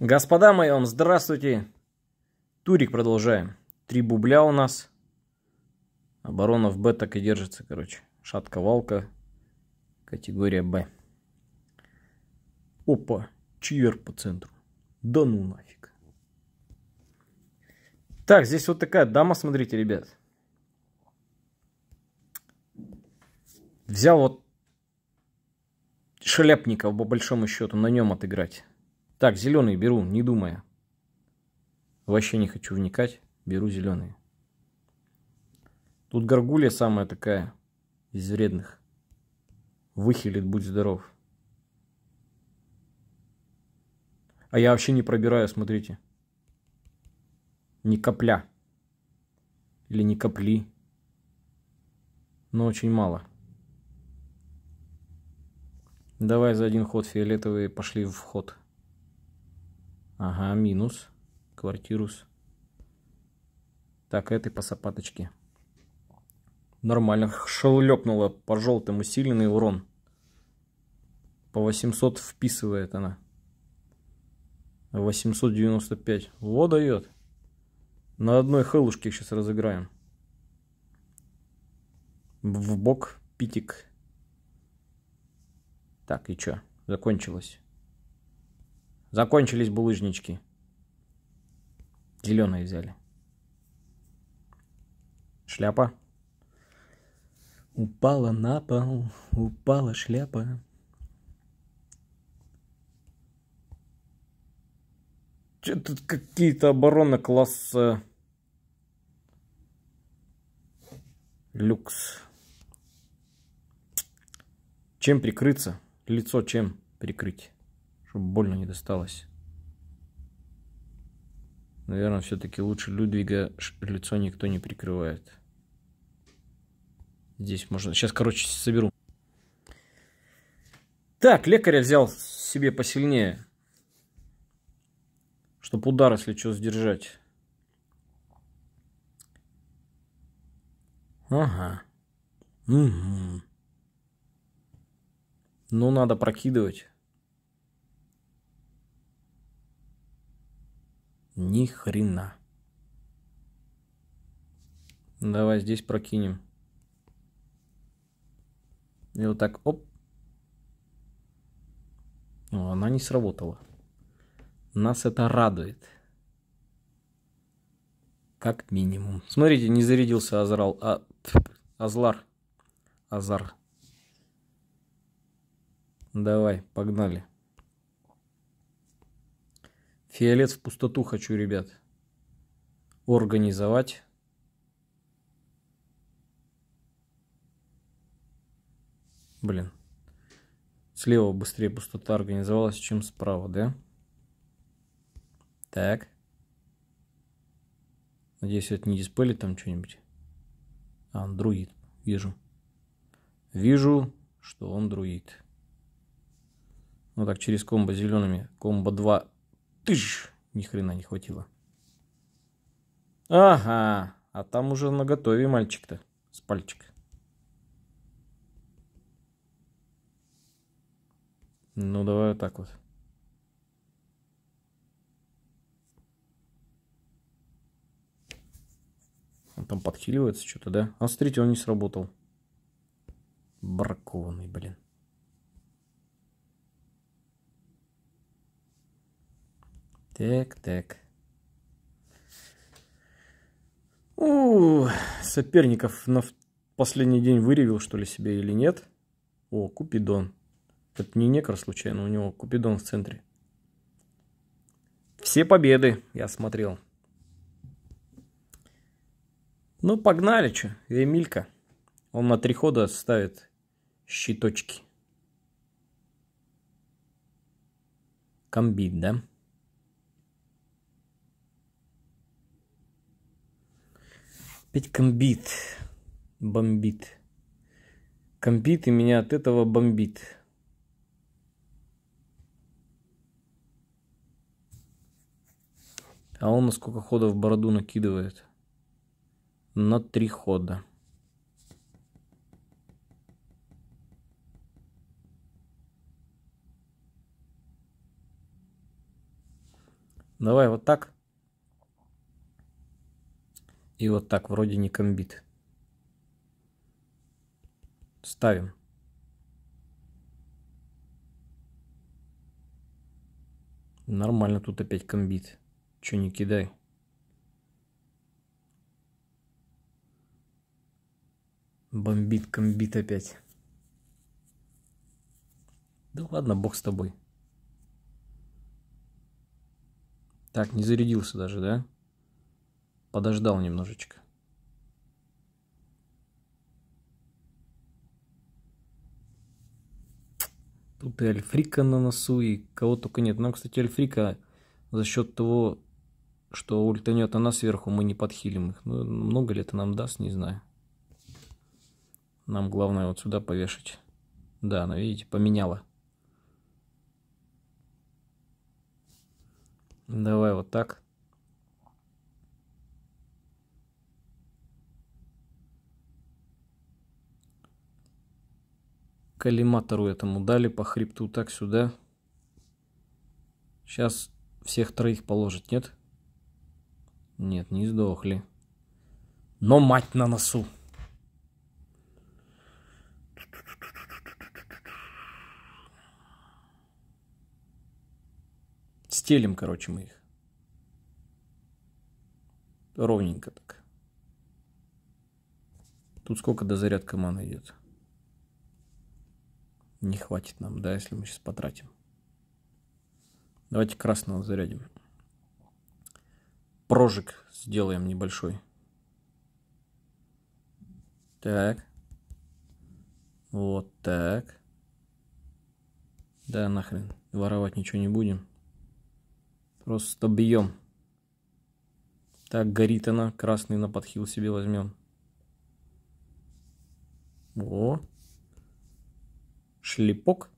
Господа мои, вам здравствуйте. Турик продолжаем. Три бубля у нас. Оборона в Б так и держится, короче. Шатковалка. Категория Б. Опа, чивер по центру. Да ну нафиг. Так, здесь вот такая дама, смотрите, ребят. Взял вот шляпников, по большому счету, на нем отыграть. Так, зеленый беру, не думая. Вообще не хочу вникать, беру зеленые. Тут горгулья самая такая из вредных. Выхилит, будь здоров. А я вообще не пробираю, смотрите. Ни капля. Или ни капли. Но очень мало. Давай за один ход фиолетовые пошли в ход. Ага, минус. Квартирус. Так, этой по сапаточке. Нормально. Шелепнула по желтым усиленный урон. По 800 вписывает она. 895. Во дает. На одной хелушке сейчас разыграем. В бок питик. Так, и чё? Закончилось. Закончились булыжнички. Зеленые взяли. Шляпа. Упала на пол, упала шляпа. Че тут какие-то оборона класса... Люкс. Чем прикрыться? Лицо чем прикрыть? чтобы больно не досталось. Наверное, все-таки лучше Людвига лицо никто не прикрывает. Здесь можно... Сейчас, короче, соберу. Так, лекаря взял себе посильнее. Чтоб удар, если что, сдержать. Ага. Угу. Ну, надо прокидывать. Ни хрена. Давай здесь прокинем. И вот так, оп. Но она не сработала. Нас это радует. Как минимум. Смотрите, не зарядился Азрал. А, Азлар. Азар. Давай, погнали. Фиолет в пустоту хочу, ребят. Организовать. Блин. Слева быстрее пустота организовалась, чем справа, да? Так. Надеюсь, это не дисплей там что-нибудь. А, он друид. Вижу. Вижу, что он друид. Ну так через комбо зелеными. Комбо 2 Тыж! Ни хрена не хватило. Ага, а там уже наготове мальчик-то с пальчик. Ну, давай вот так вот. Он там подхиливается что-то, да? А смотрите, он не сработал. Бракованный, блин. Так, так. У, соперников на последний день выревел, что ли, себе или нет. О, Купидон. Это не некр случайно, у него Купидон в центре. Все победы, я смотрел. Ну, погнали, че, Эмилька. Он на три хода ставит щиточки. Комбит, да? Опять комбит. Бомбит. Комбит, и меня от этого бомбит. А он на сколько ходов бороду накидывает? На три хода. Давай вот так. И вот так, вроде не комбит. Ставим. Нормально тут опять комбит. Че не кидай. Бомбит, комбит опять. Да ладно, бог с тобой. Так, не зарядился даже, да? подождал немножечко. Тут и Альфрика на носу, и кого только нет. Нам, кстати, Альфрика за счет того, что ультанет она сверху, мы не подхилим их. Ну, много ли это нам даст, не знаю. Нам главное вот сюда повешать. Да, она, видите, поменяла. Давай вот так. коллиматору этому дали по хребту. Так, сюда. Сейчас всех троих положить, нет? Нет, не сдохли. Но мать на носу. Стелим, короче, мы их. Ровненько так. Тут сколько до зарядка мана идет? не хватит нам, да, если мы сейчас потратим. Давайте красного зарядим. Прожик сделаем небольшой. Так. Вот так. Да, нахрен. Воровать ничего не будем. Просто бьем. Так, горит она. Красный на подхил себе возьмем. О, шлепок.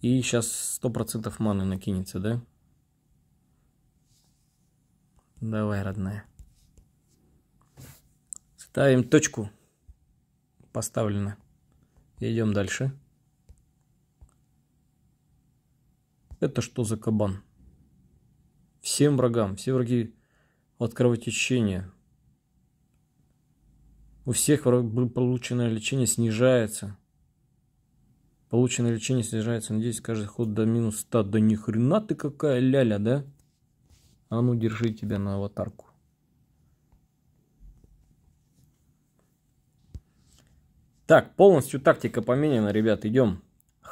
И сейчас 100% маны накинется, да? Давай, родная. Ставим точку. Поставлено. Идем дальше. Это что за кабан? Всем врагам, все враги от кровотечения, у всех полученное лечение снижается. Полученное лечение снижается, надеюсь, каждый ход до минус 100. Да ни хрена ты какая ляля, да? А ну, держи тебя на аватарку. Так, полностью тактика поменена, ребят, идем.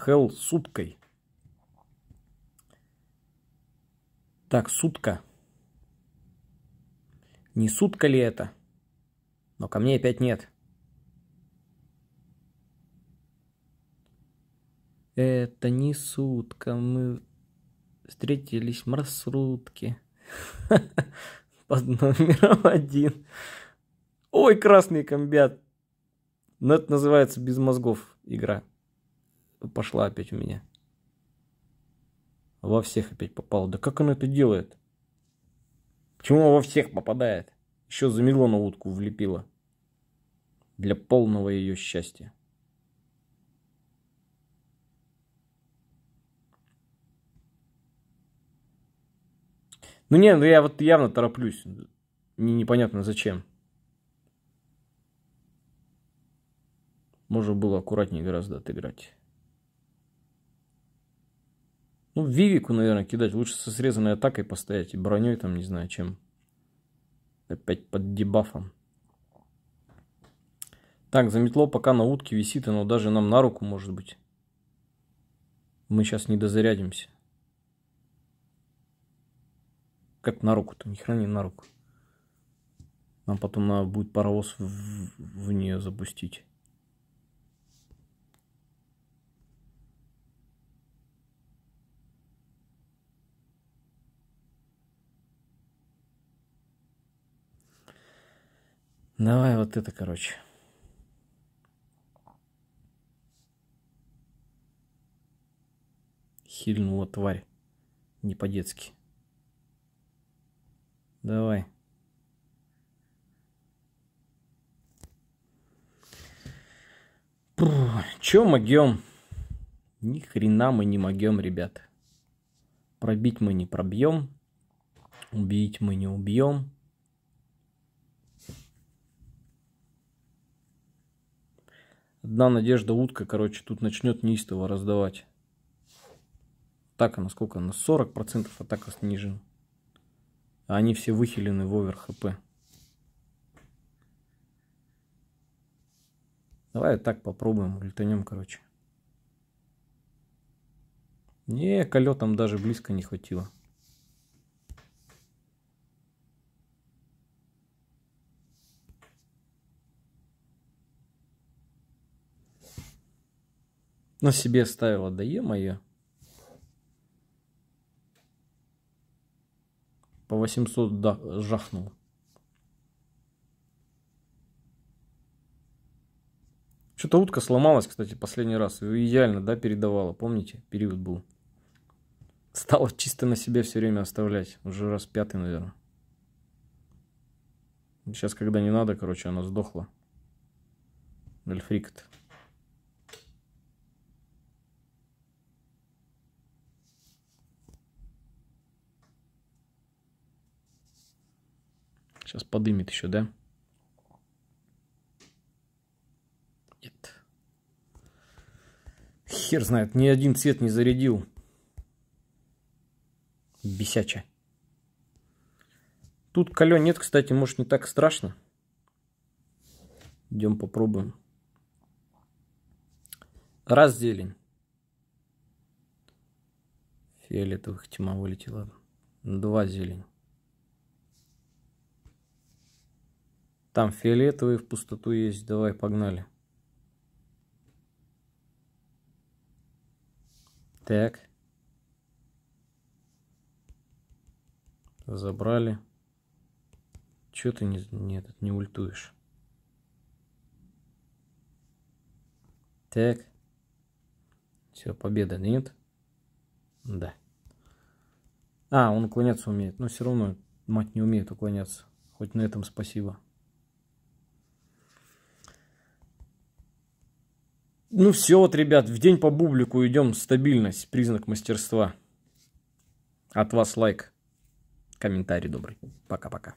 Хелл суткой. Так, сутка. Не сутка ли это? но камней опять нет. Это не сутка, мы встретились в маршрутке. Под номером один. Ой, красный комбят. Но это называется без мозгов игра. Пошла опять у меня. Во всех опять попало. Да как он это делает? Почему во всех попадает? Еще замело на утку влепило для полного ее счастья. Ну не, ну я вот явно тороплюсь. Не, непонятно зачем. Можно было аккуратнее гораздо отыграть. Ну, Вивику, наверное, кидать. Лучше со срезанной атакой постоять и броней там, не знаю, чем опять под дебафом. Так, заметло пока на утке висит, оно даже нам на руку может быть. Мы сейчас не дозарядимся. Как на руку-то? Ни хрена не на руку. Нам потом надо будет паровоз в, в нее запустить. Давай вот это, короче. Хильнула тварь. Не по-детски. Давай. Пр, чё могем? Ни хрена мы не могем, ребят. Пробить мы не пробьем. Убить мы не убьем. Одна надежда утка, короче, тут начнёт неистово раздавать атака на сколько? На 40% атака снижена. А они все выхилены в овер хп. Давай так попробуем, летанем, короче. Не, колетам даже близко не хватило. На себе ставила, да е мое. 800 да, жахнул. Что-то утка сломалась, кстати, последний раз. идеально, да, передавала. Помните, период был. Стала чисто на себе все время оставлять. Уже раз пятый, наверное. Сейчас, когда не надо, короче, она сдохла. Эльфрикт. Сейчас подымет еще, да? Нет. Хер знает, ни один цвет не зарядил. Бесяче. Тут колен нет, кстати, может не так страшно. Идем попробуем. Раз зелень. Фиолетовых тьма вылетела. Два зелень. Там фиолетовый в пустоту есть. Давай, погнали. Так. Забрали. Чё ты не, нет, не ультуешь? Так. Все, победа нет. Да. А, он уклоняться умеет. Но все равно мать не умеет уклоняться. Хоть на этом спасибо. Ну все, вот, ребят, в день по бублику идем. Стабильность, признак мастерства. От вас лайк, комментарий добрый. Пока-пока.